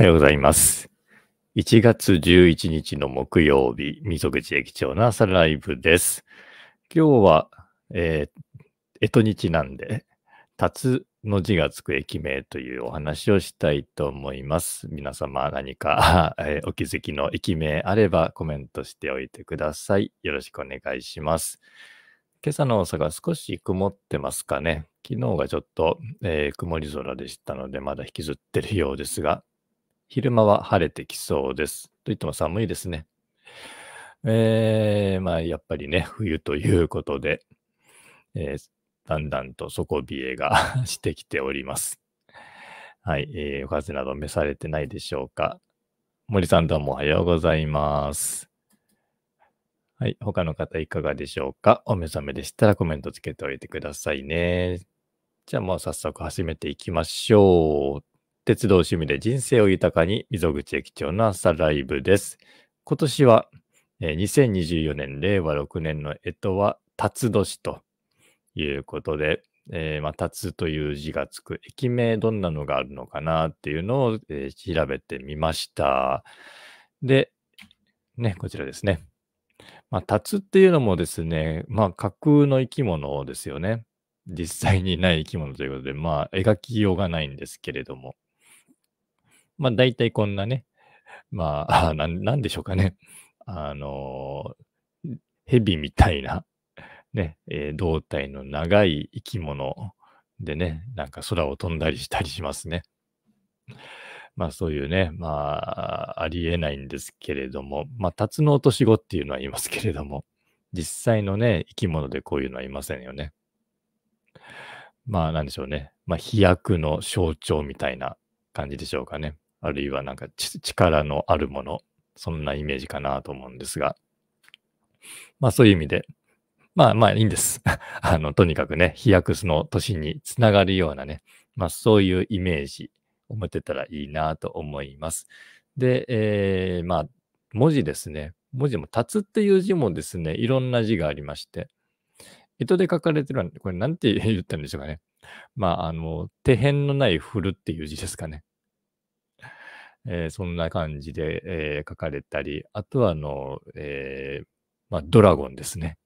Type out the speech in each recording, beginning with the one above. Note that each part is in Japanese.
おはようございます。1月11日の木曜日、溝口駅長の朝ライブです。今日は、えー、えと日なんで、たつの字がつく駅名というお話をしたいと思います。皆様何か えー、お気づきの駅名あればコメントしておいてください。よろしくお願いします。今朝の大阪少し曇ってますかね。昨日がちょっと、えー、曇り空でしたので、まだ引きずってるようですが、昼間は晴れてきそうです。といっても寒いですね。えー、まあ、やっぱりね、冬ということで、えー、だんだんと底冷えが してきております。はい、えー、お風邪など召されてないでしょうか。森さんどうもおはようございます。はい、他の方いかがでしょうか。お目覚めでしたらコメントつけておいてくださいね。じゃあもう早速始めていきましょう。鉄道趣味で人生を豊かに溝口駅長の朝ライブです。今年は、え2024年令和6年の干支は辰年ということで、えー、まあ、辰という字がつく駅名どんなのがあるのかなっていうのを、調べてみました。で、ね、こちらですね。まあ、辰っていうのもですね、まあ、架空の生き物ですよね。実際にない生き物ということで、まあ、描きようがないんですけれども。まあ、大体こんなね、まあ、ななんでしょうかね。あの蛇みたいな、ね、えー、胴体の長い生き物でね、なんか空を飛んだりしたりしますね。まあそういうね、まあ、ありえないんですけれども、まあ、タツノオトシゴっていうのは言いますけれども、実際のね、生き物でこういうのはいませんよね。まあなんでしょうね。まあ飛躍の象徴みたいな感じでしょうかね。あるいはなんか力のあるもの、そんなイメージかなと思うんですが、まあそういう意味で、まあまあいいんです。あの、とにかくね、飛躍の年につながるようなね、まあそういうイメージを持てたらいいなと思います。で、えー、まあ文字ですね。文字も、立つっていう字もですね、いろんな字がありまして、糸で書かれてるのは、これなんて言ったんでしょうかね。まあ、あの、手辺のない振るっていう字ですかね。えー、そんな感じで、えー、書かれたり、あとはあの、えー、まあ、ドラゴンですね。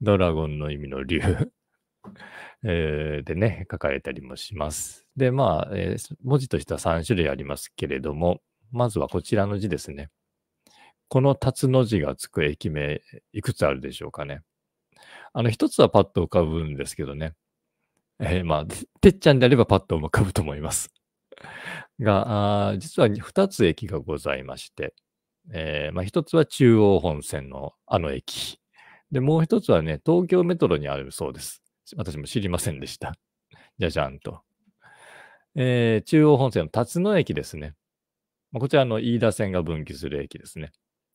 ドラゴンの意味の竜 えでね、書かれたりもします。で、まあ、えー、文字としては3種類ありますけれども、まずはこちらの字ですね。この辰の字がつく駅名、いくつあるでしょうかね。あの、一つはパッと浮かぶんですけどね。えー、まあ、てっちゃんであればパッと浮かぶと思います。が、実は2つ駅がございまして、えー、まあ、1つは中央本線のあの駅。で、もう1つはね、東京メトロにあるそうです。私も知りませんでした。じゃじゃんと。えー、中央本線の辰野駅ですね。まあ、こちらの飯田線が分岐する駅ですね。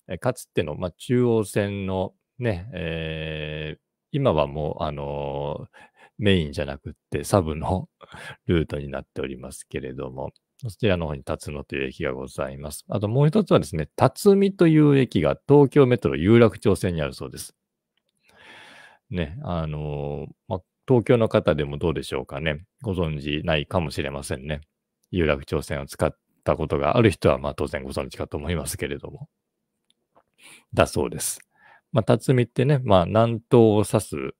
えー、かつての、まあ、中央線のね、えー、今はもう、あのメインじゃなくってサブの ルートになっておりますけれども、そちらの方に辰野という駅がございます。あともう一つはですね、辰巳という駅が東京メトロ有楽町線にあるそうです。ね、あのま東京の方でもどうでしょうかね。ご存知ないかもしれませんね。有楽町線を使ったことがある人は、まあ当然ご存知かと思いますけれども。だそうです。まあ、辰巳ってね、まあ南東を指す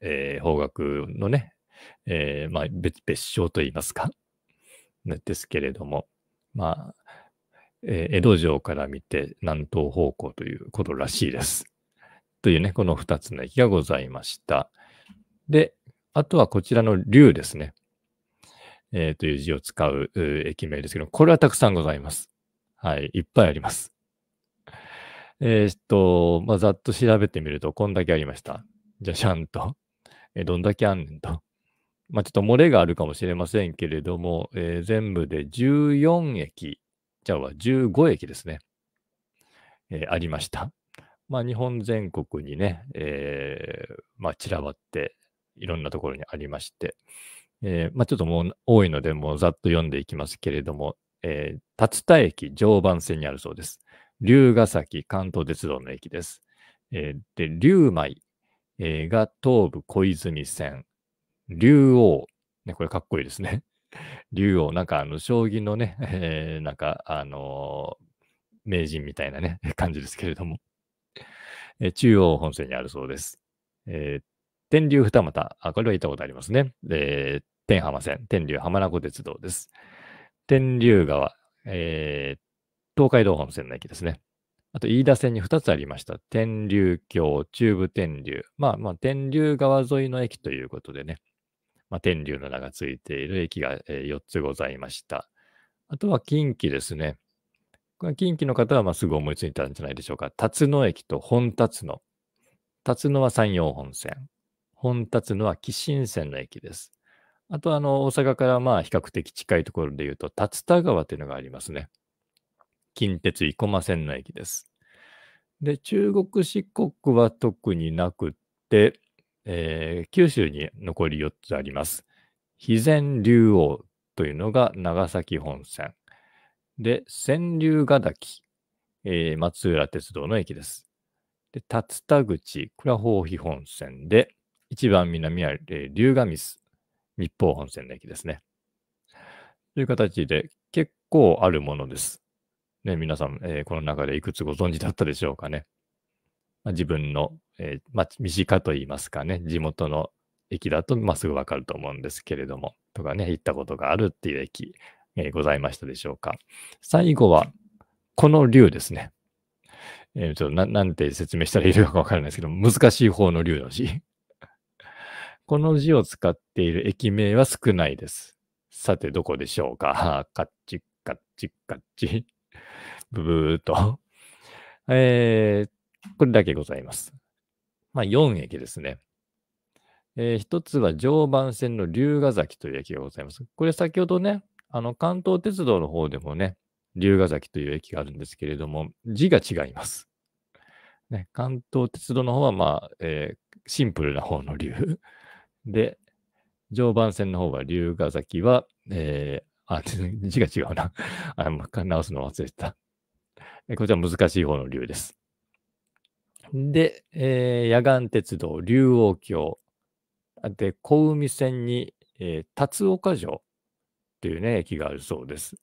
えー、方角のね、えー、まあ別、別称といいますか、ですけれども、まあ、えー、江戸城から見て南東方向ということらしいです。というね、この2つの駅がございました。で、あとはこちらの竜ですね。えー、という字を使う駅名ですけど、これはたくさんございます。はい、いっぱいあります。えー、っと、まあ、ざっと調べてみると、こんだけありました。じゃしゃんと、えどんだけあんねんと。まあ、ちょっと漏れがあるかもしれませんけれども、えー、全部で14駅、じゃあは15駅ですね、えー、ありました。まあ、日本全国にね、えー、まあ、散らばって、いろんなところにありまして、えまあ、ちょっともう多いので、もうざっと読んでいきますけれども、え竜田駅常磐線にあるそうです。龍ヶ崎関東鉄道の駅です。えで、龍舞、えー、が東武小泉線、竜王。ね、これかっこいいですね。竜王、なんかあの、将棋のね、えー、なんかあのー、名人みたいなね、感じですけれども。えー、中央本線にあるそうです。えー、天竜二俣。あ、これは行ったことありますね。えー、天浜線、天竜浜名湖鉄道です。天竜川、えー、東海道本線の駅ですね。あと、飯田線に2つありました。天竜橋、中部天竜。まあまあ、天竜川沿いの駅ということでね、まあ、天竜の名がついている駅が、え4つございました。あとは近畿ですね。近畿の方はますぐ思いついたんじゃないでしょうか。辰野駅と本辰野。辰野は山陽本線。本辰野は紀新線の駅です。あとあの大阪からまあ比較的近いところで言うと、竜田川というのがありますね。近鉄生駒線の駅です。で、中国、四国は特になくって、えー、九州に残り4つあります。肥前竜王というのが長崎本線。で、川柳ヶ滝、えー、松浦鉄道の駅です。で、竜田口、倉れは宝本線で、一番南は、えー、龍ヶ水、日報本線の駅ですね。という形で結構あるものです。ね、皆さん、えー、この中でいくつご存知だったでしょうかね。まあ、自分の、えー、まあ、身近といいますかね、地元の駅だと、まあ、すぐわかると思うんですけれども、とかね、行ったことがあるっていう駅、えー、ございましたでしょうか。最後は、この竜ですね。えー、ちょっとな、なんて説明したらいいのかわからないですけど、難しい方の竜の字。この字を使っている駅名は少ないです。さて、どこでしょうかカッチカッチカッチ。ブブーっと。えー、これだけございます。まあ、4駅ですね。えー、一つは常磐線の龍ヶ崎という駅がございます。これ先ほどね、あの関東鉄道の方でもね、龍ヶ崎という駅があるんですけれども、字が違います。ね、関東鉄道の方は、まあ、えー、シンプルな方の龍。で、常磐線の方は龍ヶ崎は、えー、あ、字が違うな。あの、直すの忘れてた。こちら難しい方の竜です。で、えー、野岸鉄道、竜王橋。で、小海線に、えー、辰岡城というね、駅があるそうです。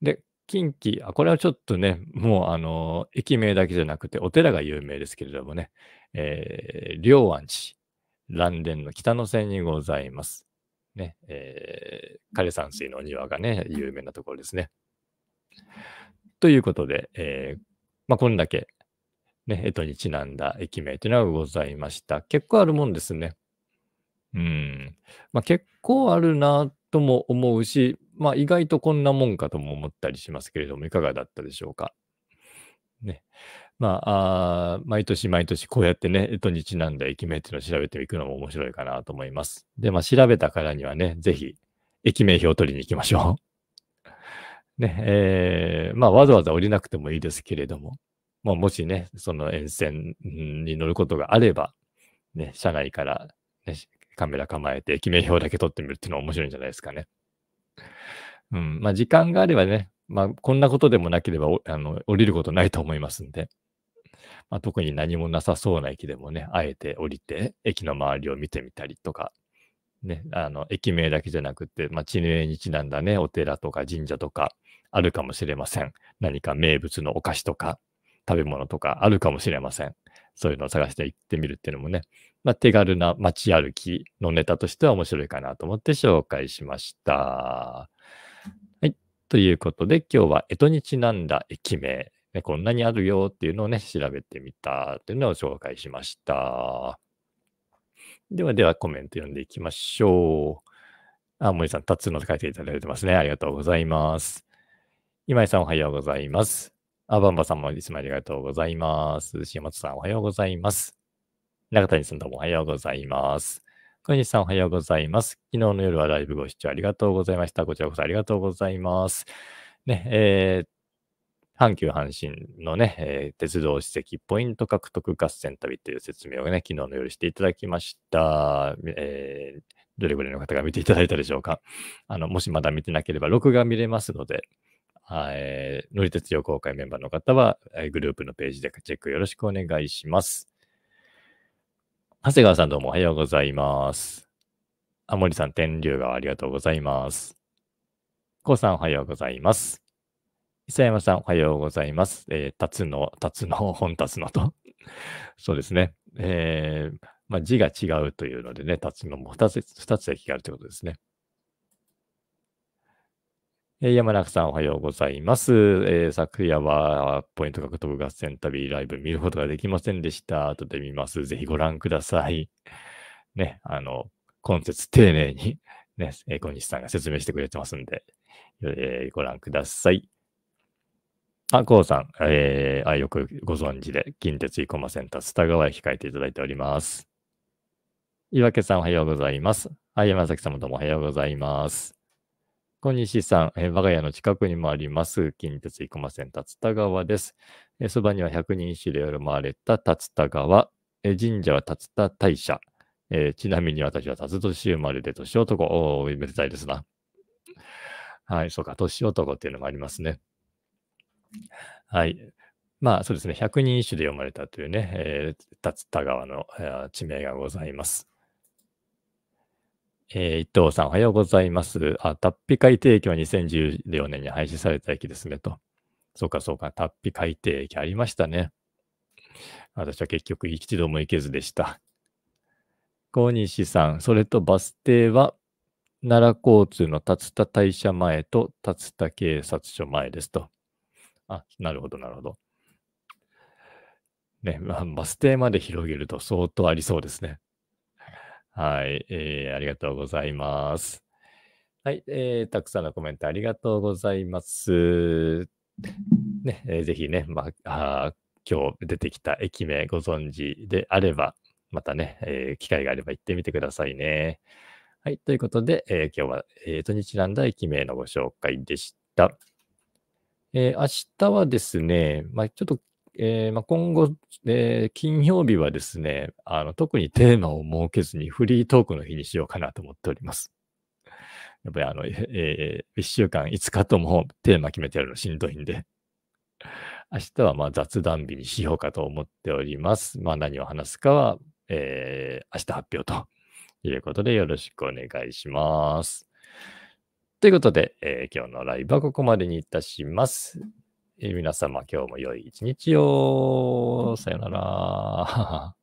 で、近畿、あ、これはちょっとね、もうあのー、駅名だけじゃなくて、お寺が有名ですけれどもね、えー、龍安寺、蘭殿の北の線にございます。ね、えー、枯山水のお庭がね、有名なところですね。ということで、えー、まあ、こんだけ、ね、江戸にちなんだ駅名というのがございました。結構あるもんですね。うん。まあ、結構あるなとも思うし、まあ、意外とこんなもんかとも思ったりしますけれども、いかがだったでしょうか。まあ、あ毎年毎年こうやってね、えっと、にちなんで駅名っていうのを調べていくのも面白いかなと思います。で、まあ、調べたからにはね、ぜひ、駅名表を取りに行きましょう。ね、えー、まあ、わざわざ降りなくてもいいですけれども、まあ、もしね、その沿線に乗ることがあれば、ね、車内から、ね、カメラ構えて駅名表だけ取ってみるっていうのは面白いんじゃないですかね。うん、まあ、時間があればね、まあ、こんなことでもなければ、あの、降りることないと思いますんで。まあ、特に何もなさそうな駅でもね、あえて降りて、駅の周りを見てみたりとか、ね、あの駅名だけじゃなくて、まあ、地名にちなんだね、お寺とか神社とかあるかもしれません。何か名物のお菓子とか食べ物とかあるかもしれません。そういうのを探して行ってみるっていうのもね、まあ、手軽な街歩きのネタとしては面白いかなと思って紹介しました。はい。ということで、今日は江戸にちなんだ駅名ね、こんなにあるよっていうのをね、調べてみたっていうのを紹介しました。ではではコメント読んでいきましょう。あ、森さん、タッツーの書いていただいてますね。ありがとうございます。今井さん、おはようございます。あ、ばんばさんもいつもありがとうございます。島津さん、おはようございます。中谷さん、どうもおはようございます。小西さん、おはようございます。昨日の夜はライブご視聴ありがとうございました。こちらこそありがとうございます。ね、えー、阪急阪神のね、えー、鉄道史跡ポイント獲得合戦旅という説明をね、昨日の夜していただきました。えー、どれぐらいの方が見ていただいたでしょうか。あの、もしまだ見てなければ、録画見れますので、はい、乗り鉄旅行会メンバーの方は、グループのページでチェックよろしくお願いします。長谷川さんどうもおはようございます。あもりさん、天竜川ありがとうございます。こうさんおはようございます。磯山さん、おはようございます。えー、タつの、タつの、本立つのと。そうですね。えー、まあ、字が違うというのでね、立つのも2つ、2つ駅があるということですね。えー、山中さん、おはようございます。えー、昨夜は、ポイント獲得合戦旅ライブ見ることができませんでした。後で見ます。ぜひご覧ください。ね、あの、今節丁寧に、ね、えー、小西さんが説明してくれてますんで、えー、ご覧ください。あ、こうさん、えー、あ、よくご存知で、近鉄生駒センター、スタ川へ控えていただいております。岩家さん、おはようございます。はい、山崎さんもどうもおはようございます。小西さん、えー、我が家の近くにもあります、近鉄生駒センター、田川です。えー、そばには百人一首で読まれた竜田川、えー、神社は竜田大社、えー、ちなみに私は竜年生まれで年男、おめでたいですな。はい、そうか、年男っていうのもありますね。はい。まあそうですね、百人一首で読まれたというね、えー、達田川の、えー、地名がございます。えー、伊藤さん、おはようございます。あ、達飛海底駅は2014年に廃止された駅ですねと。そうか、そうか、達飛海底駅ありましたね。私は結局一度も行けずでした。小西さん、それとバス停は奈良交通の竜田大社前と竜田警察署前ですと。あ、なるほど、なるほど。ね、まあ、バス停まで広げると相当ありそうですね。はい、えー、ありがとうございます。はい、えー、たくさんのコメントありがとうございます。ね、えー、ぜひね、まあ、あ今日出てきた駅名ご存知であれば、またね、えー、機会があれば行ってみてくださいね。はい、ということで、えー、今日は、えー、土日なんだ駅名のご紹介でした。えー、明日はですね、まあ、ちょっと、えー、まあ、今後、えー、金曜日はですねあの、特にテーマを設けずにフリートークの日にしようかなと思っております。やっぱりあの、えー、1週間5日ともテーマ決めてやるのしんどいんで。明日はま雑談日にしようかと思っております。まあ、何を話すかは、えー、明日発表ということでよろしくお願いします。ということで、えー、今日のライブはここまでにいたします。えー、皆様、今日も良い一日を。さよなら。